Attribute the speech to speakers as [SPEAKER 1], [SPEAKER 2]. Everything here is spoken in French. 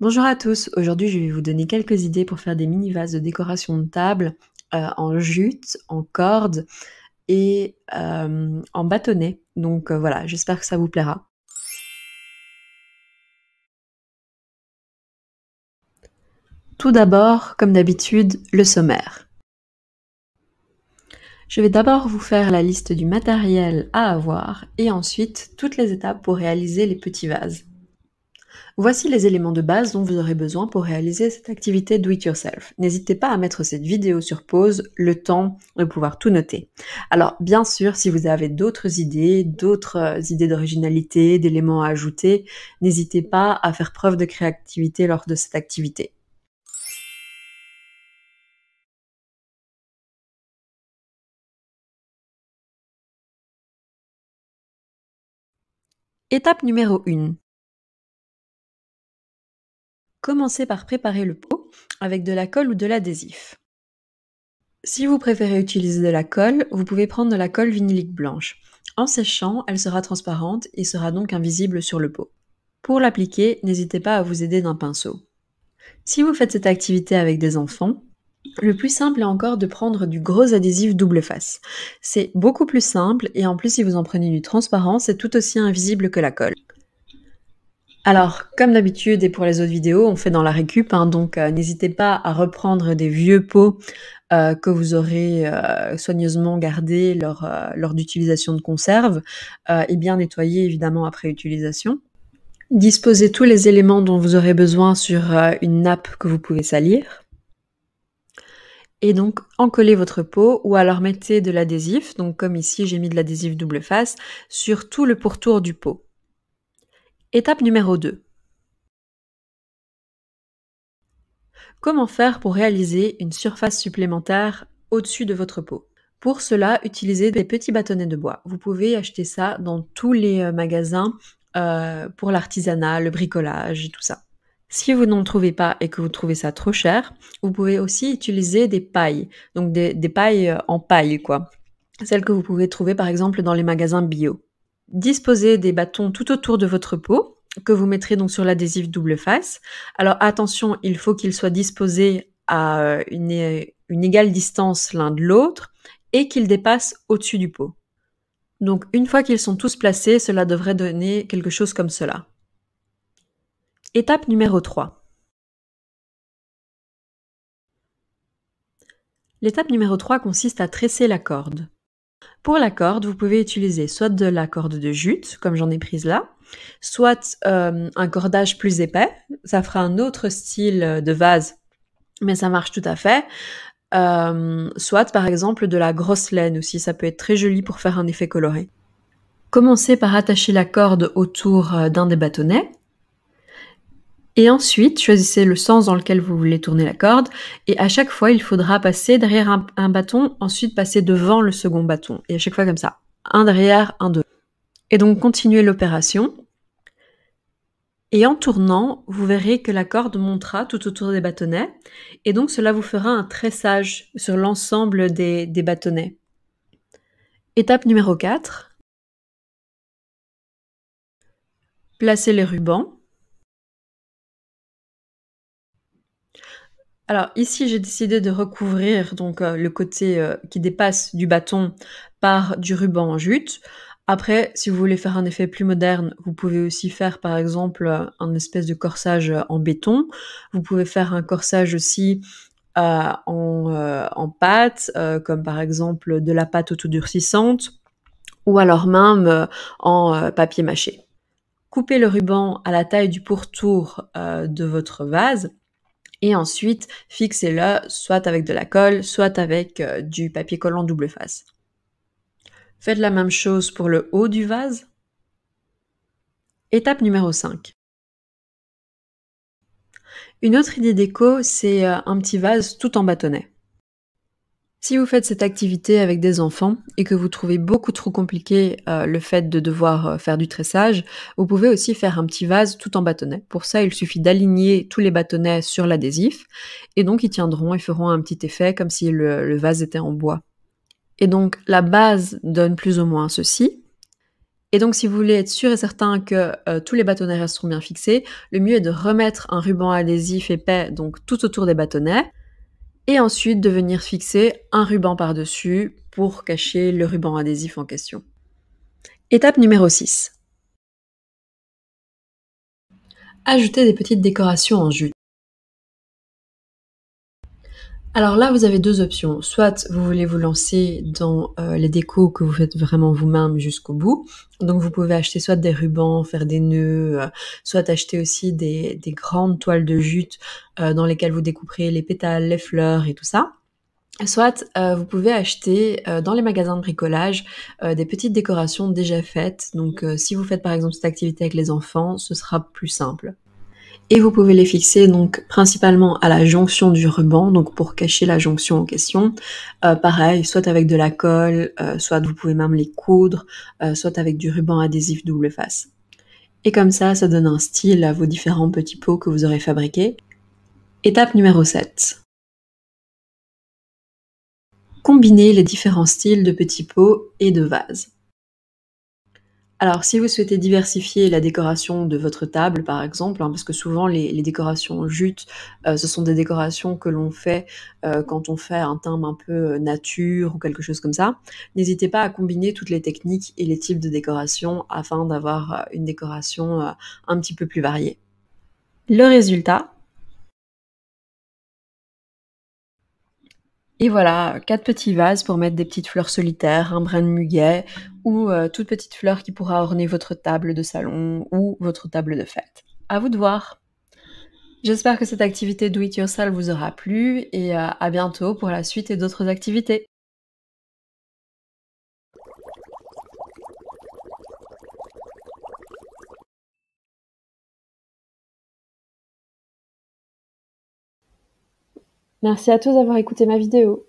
[SPEAKER 1] Bonjour à tous, aujourd'hui je vais vous donner quelques idées pour faire des mini vases de décoration de table euh, en jute, en corde et euh, en bâtonnet. Donc euh, voilà, j'espère que ça vous plaira. Tout d'abord, comme d'habitude, le sommaire. Je vais d'abord vous faire la liste du matériel à avoir et ensuite toutes les étapes pour réaliser les petits vases. Voici les éléments de base dont vous aurez besoin pour réaliser cette activité do it yourself. N'hésitez pas à mettre cette vidéo sur pause, le temps de pouvoir tout noter. Alors bien sûr, si vous avez d'autres idées, d'autres euh, idées d'originalité, d'éléments à ajouter, n'hésitez pas à faire preuve de créativité lors de cette activité. Étape numéro 1 commencez par préparer le pot avec de la colle ou de l'adhésif. Si vous préférez utiliser de la colle, vous pouvez prendre de la colle vinylique blanche. En séchant, elle sera transparente et sera donc invisible sur le pot. Pour l'appliquer, n'hésitez pas à vous aider d'un pinceau. Si vous faites cette activité avec des enfants, le plus simple est encore de prendre du gros adhésif double face. C'est beaucoup plus simple et en plus si vous en prenez du transparent, c'est tout aussi invisible que la colle. Alors, comme d'habitude et pour les autres vidéos, on fait dans la récup, hein, donc euh, n'hésitez pas à reprendre des vieux pots euh, que vous aurez euh, soigneusement gardés lors, d'utilisation de conserve et bien nettoyer évidemment après utilisation. Disposez tous les éléments dont vous aurez besoin sur une nappe que vous pouvez salir. Et donc, encollez votre pot ou alors mettez de l'adhésif, donc comme ici j'ai mis de l'adhésif double face, sur tout le pourtour du pot. Étape numéro 2. Comment faire pour réaliser une surface supplémentaire au-dessus de votre peau Pour cela, utilisez des petits bâtonnets de bois. Vous pouvez acheter ça dans tous les euh, magasins euh, pour l'artisanat, le bricolage et tout ça. Si vous n'en trouvez pas et que vous trouvez ça trop cher, vous pouvez aussi utiliser des pailles, donc des, des pailles euh, en paille, quoi. Celles que vous pouvez trouver par exemple dans les magasins bio disposez des bâtons tout autour de votre peau que vous mettrez donc sur l'adhésif double face. Alors attention, il faut qu'ils soient disposés à euh, une, euh, une égale distance l'un de l'autre et qu'ils dépassent au-dessus du pot. Donc une fois qu'ils sont tous placés, cela devrait donner quelque chose comme cela. Étape numéro 3. L'étape numéro 3 consiste à tresser la corde. Pour la corde, vous pouvez utiliser soit de la corde de jute, comme j'en ai prise là, soit euh, un cordage plus épais. Ça fera un autre style euh, de vase, mais ça marche tout à fait. Euh, soit par exemple de la grosse laine aussi, ça peut être très joli pour faire un effet coloré. Commencez par attacher la corde autour d'un des bâtonnets et ensuite, choisissez le sens dans lequel vous voulez tourner la corde. Et à chaque fois, il faudra passer derrière un, bâton, ensuite passer devant le second bâton. Et à chaque fois comme ça. Un derrière, un devant. Et donc, continuez l'opération. Et en tournant, vous verrez que la corde montera tout autour des bâtonnets, et donc cela vous fera un tressage sur l'ensemble des, des, bâtonnets. Étape numéro 4. Placez les rubans. Alors ici, j'ai décidé de recouvrir donc euh, le côté euh, qui dépasse du bâton par du ruban en jute. Après, si vous voulez faire un effet plus moderne, vous pouvez aussi faire par exemple euh, un espèce de corsage en béton. Vous pouvez faire un corsage aussi en, en, pâte, comme par exemple de la pâte autodurcissante, ou alors même en papier mâché. Coupez le ruban à la taille du pourtour de votre vase et ensuite, fixez-le soit avec de la colle, soit avec euh, du papier collant double face. Faites la même chose pour le haut du vase. Étape numéro 5. Une autre idée déco, c'est euh, un petit vase tout en bâtonnet. Si vous faites cette activité avec des enfants et que vous trouvez beaucoup trop compliqué euh, le fait de devoir euh, faire du tressage, vous pouvez aussi faire un petit vase tout en bâtonnets. Pour ça, il suffit d'aligner tous les bâtonnets sur l'adhésif et donc ils tiendront et feront un petit effet comme si le, vase était en bois. Et donc la base donne plus ou moins ceci. Et donc si vous voulez être sûr et certain que euh, tous les bâtonnets resteront bien fixés, le mieux est de remettre un ruban adhésif épais donc tout autour des bâtonnets et ensuite de venir fixer un ruban par-dessus pour cacher le ruban adhésif en question. Étape numéro 6. Ajouter des petites décorations en jute. Alors là, vous avez deux options. Soit vous voulez vous lancer dans euh, les décos que vous faites vraiment vous-même jusqu'au bout. Donc vous pouvez acheter soit des rubans, faire des nœuds, euh, soit acheter aussi des, grandes toiles de jute euh, dans lesquelles vous découperez les pétales, les fleurs et tout ça. Soit vous pouvez acheter dans les magasins de bricolage des petites décorations déjà faites. Donc si vous faites par exemple cette activité avec les enfants, ce sera plus simple et vous pouvez les fixer donc principalement à la jonction du ruban, donc pour cacher la jonction en question. Euh, pareil, soit avec de la colle, euh, soit vous pouvez même les coudre, euh, soit avec du ruban adhésif double face. Et comme ça, ça donne un style à vos différents petits pots que vous aurez fabriqués. Étape numéro 7. Combinez les différents styles de petits pots et de vases. Alors, si vous souhaitez diversifier la décoration de votre table, par exemple, hein, parce que souvent les, décorations jute, euh, ce sont des décorations que l'on fait euh, quand on fait un thème un peu euh, nature ou quelque chose comme ça, n'hésitez pas à combiner toutes les techniques et les types de décoration afin d'avoir une décoration un petit peu plus variée. Le résultat, Et voilà, quatre petits vases pour mettre des petites fleurs solitaires, un brin de muguet ou euh, toute petite fleur qui pourra orner votre table de salon ou votre table de fête. À vous de voir. J'espère que cette activité Do It Yourself vous aura plu et euh, à bientôt pour la suite et d'autres activités. Merci à tous d'avoir écouté ma vidéo.